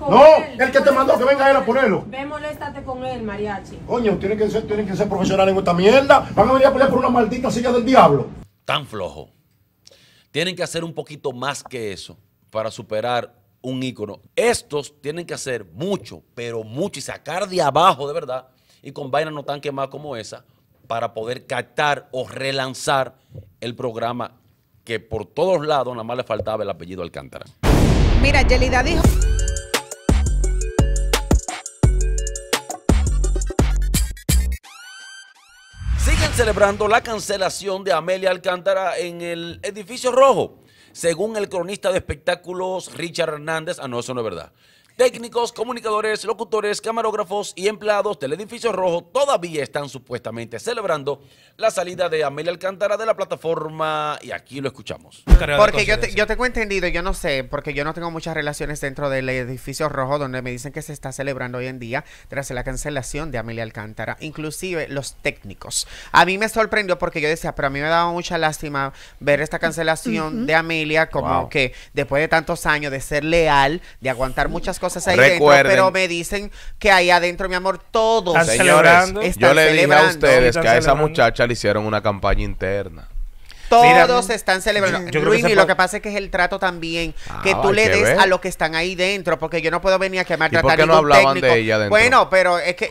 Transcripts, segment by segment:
No, el que te mandó que venga él a ponerlo. Ve, moléstate con él, mariachi. Coño, tienen que ser, tienen que ser profesionales en esta mierda. Van a venir a pelear por una maldita silla del diablo. Tan flojo. Tienen que hacer un poquito más que eso para superar un ícono. Estos tienen que hacer mucho, pero mucho, y sacar de abajo de verdad, y con vainas no tan quemadas como esa, para poder captar o relanzar el programa que por todos lados nada más le faltaba el apellido Alcántara. Mira, Yelida dijo... celebrando la cancelación de Amelia Alcántara en el edificio rojo, según el cronista de espectáculos Richard Hernández. Ah, no, eso no es verdad. Técnicos, comunicadores, locutores, camarógrafos y empleados del edificio rojo todavía están supuestamente celebrando la salida de Amelia Alcántara de la plataforma y aquí lo escuchamos. Porque yo, te, tengo entendido, yo no sé, porque yo no tengo muchas relaciones dentro del edificio rojo donde me dicen que se está celebrando hoy en día tras la cancelación de Amelia Alcántara, inclusive los técnicos. A mí me sorprendió porque yo decía, pero a mí me daba mucha lástima ver esta cancelación de Amelia como que después de tantos años de ser leal, de aguantar muchas cosas, pero me dicen que ahí adentro, mi amor, todos Están celebrando. yo le dije a ustedes que a esa muchacha le hicieron una campaña interna. Todos están celebrando. y lo que pasa es que es el trato también ah, que tú le des a los que están ahí dentro, porque yo no puedo venir a quemar ¿Y por qué no hablaban de ella Bueno, pero es que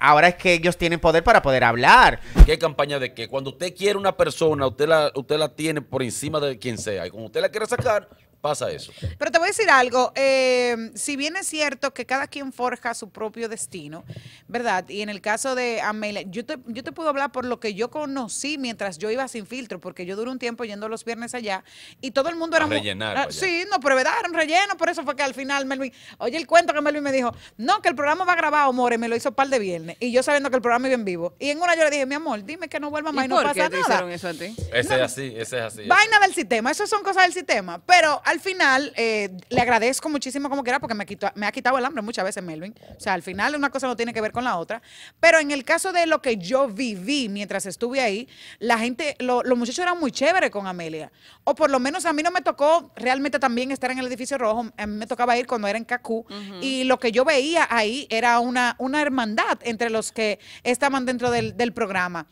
ahora, es que ellos tienen poder para poder hablar. ¿Qué campaña de qué? Cuando usted quiere una persona, usted la, usted la tiene por encima de quien sea. Y cuando usted la quiere sacar, pasa eso. Pero te voy a decir algo, eh, si bien es cierto que cada quien forja su propio destino, ¿verdad? Y en el caso de Amelia, yo te, yo te puedo hablar por lo que yo conocí mientras yo iba sin filtro, porque yo duré un tiempo yendo los viernes allá y todo el mundo era... rellenar. Ah, sí, no, pero ¿verdad? Era un relleno, por eso fue que al final Melvin, oye el cuento que Melvin me dijo, no, que el programa va grabado, More, me lo hizo par de viernes, y yo sabiendo que el programa iba en vivo. Y en una yo le dije, mi amor, dime que no vuelva más y, no pasa nada. te hicieron eso a ti? Ese es así, ese es así. Vaina del sistema, eso son cosas del sistema, pero al final eh, le agradezco muchísimo como quiera porque me, ha quitado el hambre muchas veces Melvin. O sea, al final una cosa no tiene que ver con la otra. Pero en el caso de lo que yo viví mientras estuve ahí, la gente, los muchachos eran muy chéveres con Amelia. O por lo menos a mí no me tocó realmente también estar en el edificio rojo. A mí me tocaba ir cuando era en Cacú. Y lo que yo veía ahí era una, hermandad entre los que estaban dentro del programa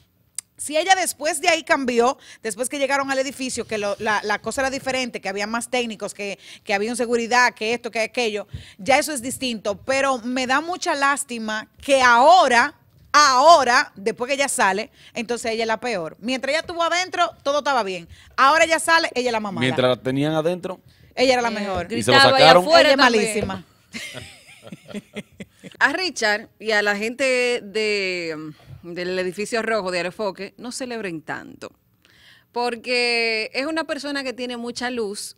si ella después de ahí cambió, después que llegaron al edificio, que la, cosa era diferente, que había más técnicos, que, había un seguridad, que esto, que aquello, ya eso es distinto. Pero me da mucha lástima que ahora, ahora, después que ella sale, entonces ella es la peor. Mientras ella estuvo adentro, todo estaba bien. Ahora ella sale, ella es la mamá. Mientras la tenían adentro, ella era la eh, mejor. gritaba, y se sacaron. Ella, malísima. a Richard y a la gente de del edificio rojo de Arefoque, no celebren tanto. Porque es una persona que tiene mucha luz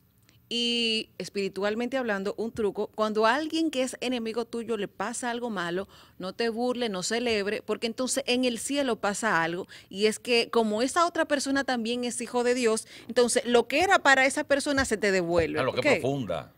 y espiritualmente hablando, un truco, cuando a alguien que es enemigo tuyo le pasa algo malo, no te burle, no celebre, porque entonces en el cielo pasa algo. Y es que como esa otra persona también es hijo de Dios, entonces lo que era para esa persona se te devuelve. A ah, lo que profunda.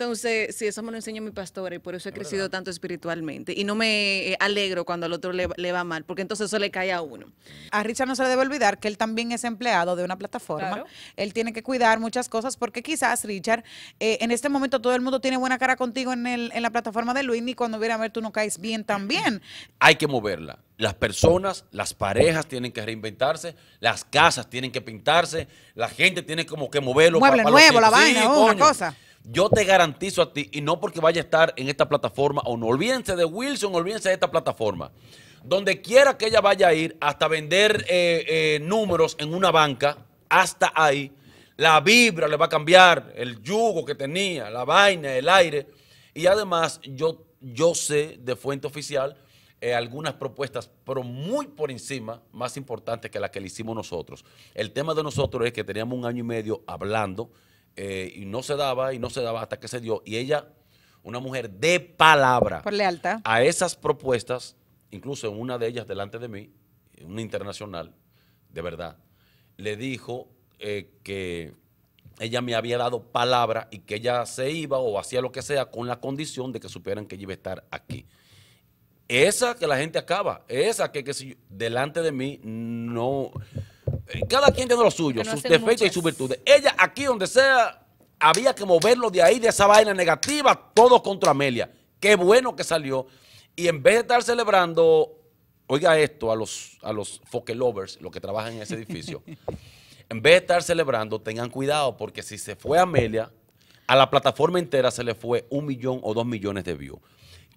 Entonces, sí, eso me lo enseñó mi pastor y por eso he crecido tanto espiritualmente. Y no me eh, alegro cuando al otro le, va mal, porque entonces eso le cae a uno. A Richard no se le debe olvidar que él también es empleado de una plataforma. Él tiene que cuidar muchas cosas porque quizás, Richard, eh, en este momento todo el mundo tiene buena cara contigo en, en la plataforma de Luis, y cuando viene a ver tú no caes bien también. Hay que moverla. Las personas, las parejas tienen que reinventarse, las casas tienen que pintarse, la gente tiene como que moverlo. Mueble nuevo, la vaina, una cosa yo te garantizo a ti, y no porque vaya a estar en esta plataforma o no, olvídense de Wilson, olvídense de esta plataforma. Donde quiera que ella vaya a ir, hasta vender eh, eh, números en una banca, hasta ahí, la vibra le va a cambiar, el yugo que tenía, la vaina, el aire. Y además, yo, yo sé de fuente oficial eh, algunas propuestas, pero muy por encima, más importantes que las que le hicimos nosotros. El tema de nosotros es que teníamos un año y medio hablando eh, y no se daba y no se daba hasta que se dio. Y ella, una mujer de palabra. Por A esas propuestas, incluso una de ellas delante de mí, una internacional, de verdad, le dijo eh, que ella me había dado palabra y que ella se iba o hacía lo que sea con la condición de que supieran que ella iba a estar aquí. Esa que la gente acaba, esa que, delante de mí no, eh, cada quien tiene lo suyo, sus defectos y sus virtudes. Ella aquí donde sea, había que moverlo de ahí, de esa vaina negativa, todo contra Amelia. Qué bueno que salió. Y en vez de estar celebrando, oiga esto, a los, a los lovers, los que trabajan en ese edificio, en vez de estar celebrando, tengan cuidado, porque si se fue Amelia, a la plataforma entera se le fue un millón o dos millones de views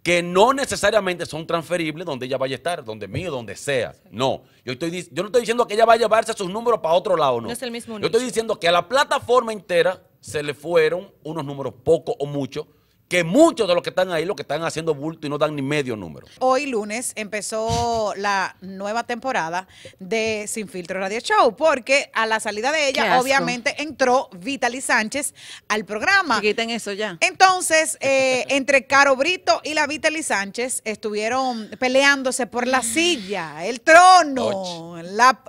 que no necesariamente son transferibles donde ella vaya a estar, donde mío, donde sea. No, yo, estoy, yo no estoy diciendo que ella vaya a llevarse sus números para otro lado, no. no es el mismo yo estoy diciendo que a la plataforma entera se le fueron unos números poco o muchos que muchos de los que están ahí lo que están haciendo bulto y no dan ni medio número. Hoy lunes empezó la nueva temporada de Sin Filtro Radio Show, porque a la salida de ella, obviamente, entró Vitali Sánchez al programa. quiten eso ya. Entonces, eh, entre Caro Brito y la Vitali Sánchez estuvieron peleándose por la silla, el trono,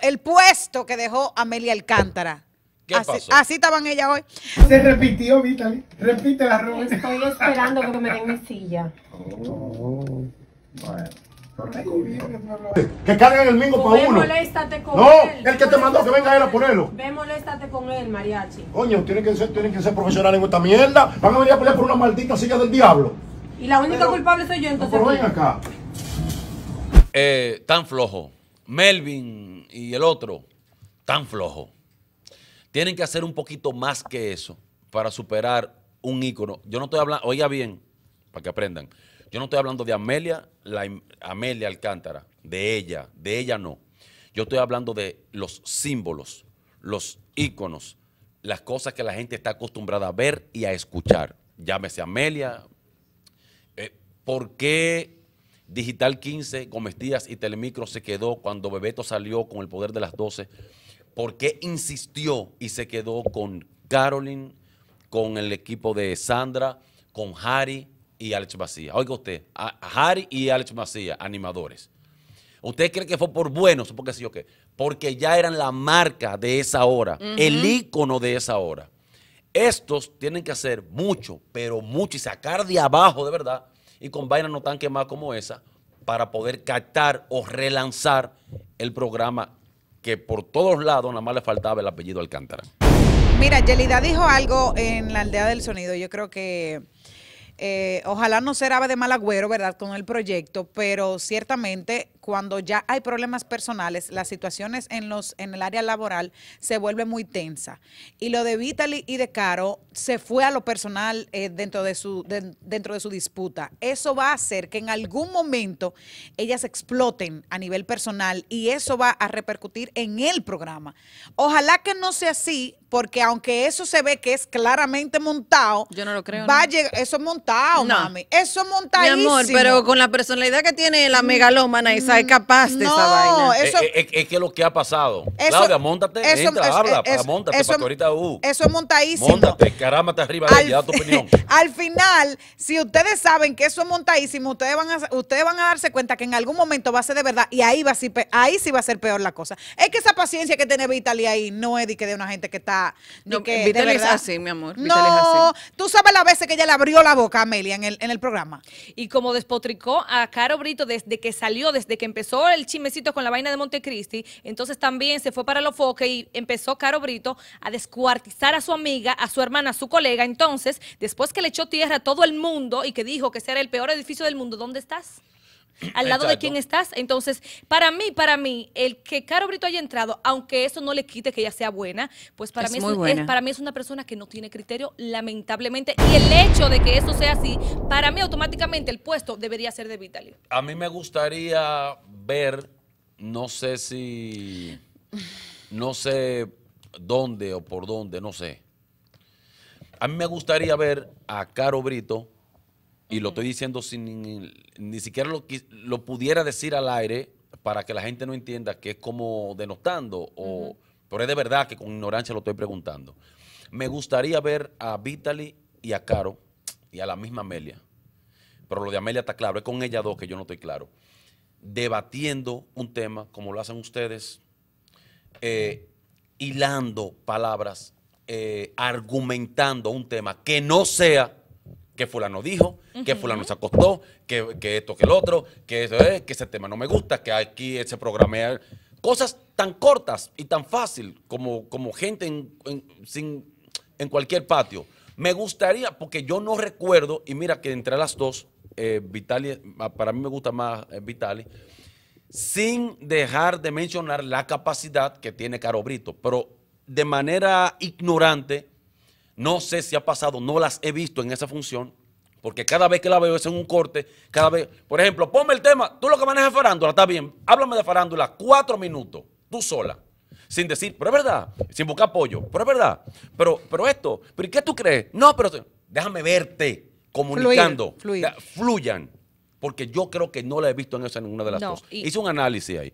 el puesto que dejó Amelia Alcántara así, así estaban ellas hoy. Se repitió, Vitaly. Repite la ropa. Estoy esperando que me den mi silla. Oh, Que carguen el mingo para uno. moléstate con no, él. No, el que te mandó que venga él a ponerlo. Ve, moléstate con él, mariachi. Coño, tienen que ser, tienen que ser profesionales en esta mierda. Van a venir a pelear por una maldita silla del diablo. Y la única culpable soy yo, entonces. No, pero ven acá. Eh, tan flojo. Melvin y el otro, tan flojo. Tienen que hacer un poquito más que eso para superar un ícono. Yo no estoy hablando, oiga bien, para que aprendan. Yo no estoy hablando de Amelia, la, Amelia Alcántara, de ella, de ella no. Yo estoy hablando de los símbolos, los íconos, las cosas que la gente está acostumbrada a ver y a escuchar. Llámese Amelia. Eh, ¿Por qué Digital 15, Comestidas y Telemicro se quedó cuando Bebeto salió con el poder de las 12? ¿Por qué insistió y se quedó con Carolyn, con el equipo de Sandra, con Harry y Alex Macías? Oiga usted, a Harry y Alex Macías, animadores. ¿Usted cree que fue por buenos? Porque sí o qué. Porque ya eran la marca de esa hora, el ícono de esa hora. Estos tienen que hacer mucho, pero mucho, y sacar de abajo de verdad, y con vainas no tan quemadas como esa, para poder captar o relanzar el programa que por todos lados nada más le faltaba el apellido Alcántara. Mira, Yelida dijo algo en la aldea del sonido. Yo creo que eh, ojalá no será de mal agüero, ¿verdad? Con el proyecto, pero ciertamente cuando ya hay problemas personales, las situaciones en, los, en el área laboral se vuelve muy tensa. Y lo de Vitaly y de Caro se fue a lo personal eh, dentro, de su, dentro de su disputa. Eso va a hacer que en algún momento ellas exploten a nivel personal y eso va a repercutir en el programa. Ojalá que no sea así, porque aunque eso se ve que es claramente montado, yo no lo creo. Va eso es montado, mami. Eso es montadísimo. Mi amor, pero con la personalidad que tiene la megalómana esa es capaz de no, vaina. Eh, eh, es, que es, que lo que ha pasado. Eso, Claudia, montate, eso, entra, habla, uh. eso, es montadísimo. Montate, caramba, te arriba, al, opinión. al final, si ustedes saben que eso es montadísimo, ustedes van a, ustedes van a darse cuenta que en algún momento va a ser de verdad y ahí va a ahí sí va a ser peor la cosa. Es que esa paciencia que tiene Vitaly ahí no es de que de una gente que está, no, que es así, mi amor. no, tú sabes las veces que ella le abrió la boca a Amelia en el, en el programa. Y como despotricó a Caro Brito desde que salió, desde que que empezó el chimecito con la vaina de Montecristi, entonces también se fue para los foques y empezó Caro Brito a descuartizar a su amiga, a su hermana, a su colega. Entonces, después que le echó tierra a todo el mundo y que dijo que ese era el peor edificio del mundo, ¿dónde estás? al lado de quién estás. Entonces, para mí, para mí, el que Caro Brito haya entrado, aunque eso no le quite que ella sea buena, pues para, mí, es, para mí es una persona que no tiene criterio, lamentablemente. Y el hecho de que eso sea así, para mí automáticamente el puesto debería ser de Vitaly. A mí me gustaría ver, no sé si, no sé dónde o por dónde, no sé. A mí me gustaría ver a Caro Brito y lo estoy diciendo sin ni, siquiera lo, pudiera decir al aire para que la gente no entienda que es como denotando, o, pero es de verdad que con ignorancia lo estoy preguntando. Me gustaría ver a Vitaly y a Caro y a la misma Amelia, pero lo de Amelia está claro, es con ella dos que yo no estoy claro, debatiendo un tema como lo hacen ustedes, eh, hilando palabras, eh, argumentando un tema que no sea que fulano dijo, que fulano se acostó, que, esto, que el otro, que, eh, que ese tema no me gusta, que aquí ese programa... Cosas tan cortas y tan fácil como, como gente en, cualquier patio. Me gustaría, porque yo no recuerdo, y mira que entre las dos, eh, Vitali, ah, para mí me gusta más eh, Vitali, sin dejar de mencionar la capacidad que tiene Caro Brito, pero de manera ignorante no sé si ha pasado, no las he visto en esa función, porque cada vez que la veo es en un corte, cada vez, por ejemplo, ponme el tema, tú lo que manejas farándula, está bien, háblame de farándula cuatro minutos, tú sola, sin decir, pero es verdad, sin buscar apoyo, pero es verdad, pero, pero esto, pero ¿qué tú crees? No, pero déjame verte comunicando, fluyan porque yo creo que no la he visto en esa ninguna de las dos. Hice un análisis ahí.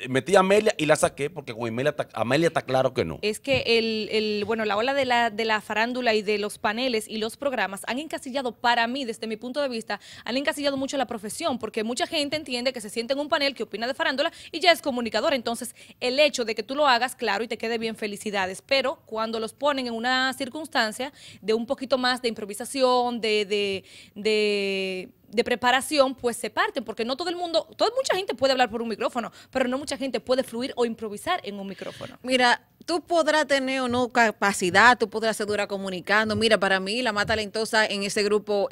Eh, metí a Amelia y la saqué porque con Amelia, Amelia está claro que no. Es que el, bueno, la ola de la, de la farándula y de los paneles y los programas han encasillado para mí, desde mi punto de vista, han encasillado mucho la profesión porque mucha gente entiende que se siente en un panel que opina de farándula y ya es comunicador. Entonces, el hecho de que tú lo hagas, claro, y te quede bien, felicidades. Pero cuando los ponen en una circunstancia de un poquito más de improvisación, de de preparación, pues se parten, porque no todo el mundo, toda mucha gente puede hablar por un micrófono, pero no mucha gente puede fluir o improvisar en un micrófono. Mira, tú podrás tener o no capacidad, tú podrás ser dura comunicando. Mira, para mí la más talentosa en ese grupo,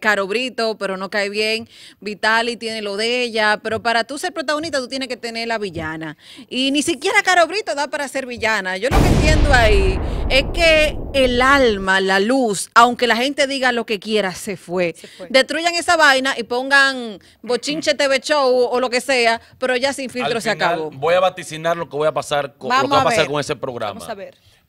Caro Brito, pero no cae bien. Vitali tiene lo de ella, pero para tú ser protagonista tú tienes que tener la villana. Y ni siquiera Caro Brito da para ser villana. Yo lo que entiendo ahí es que el alma, la luz, aunque la gente diga lo que quiera, se fue. Se fue. Destruyan esa vaina y pongan Bochinche TV Show o lo que sea, pero ya sin filtro se acabó. Voy a vaticinar lo que voy a pasar con, lo que va a pasar con ese programa. Vamos a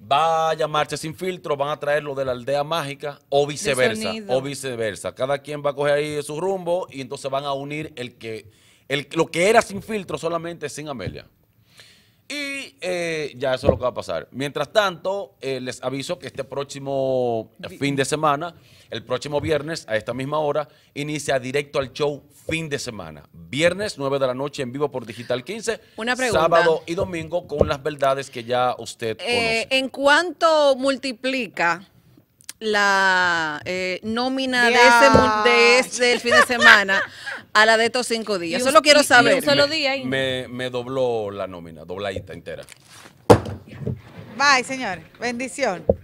Va a llamarse sin filtro, van a traer lo de la aldea mágica o viceversa. O viceversa. Cada quien va a coger ahí su rumbo y entonces van a unir el que, el, lo que era sin filtro solamente sin Amelia. Y eh, ya eso es lo que va a pasar. Mientras tanto, eh, les aviso que este próximo fin de semana, el próximo viernes, a esta misma hora, inicia directo al show fin de semana. Viernes, 9 de la noche, en vivo por Digital 15. Una pregunta. Sábado y domingo con las verdades que ya usted eh, conoce. ¿En cuanto multiplica la eh, nómina de ese, fin de semana a la de estos cinco días. Solo quiero saber. me, me, dobló la nómina, dobladita entera. Bye, señor. Bendición.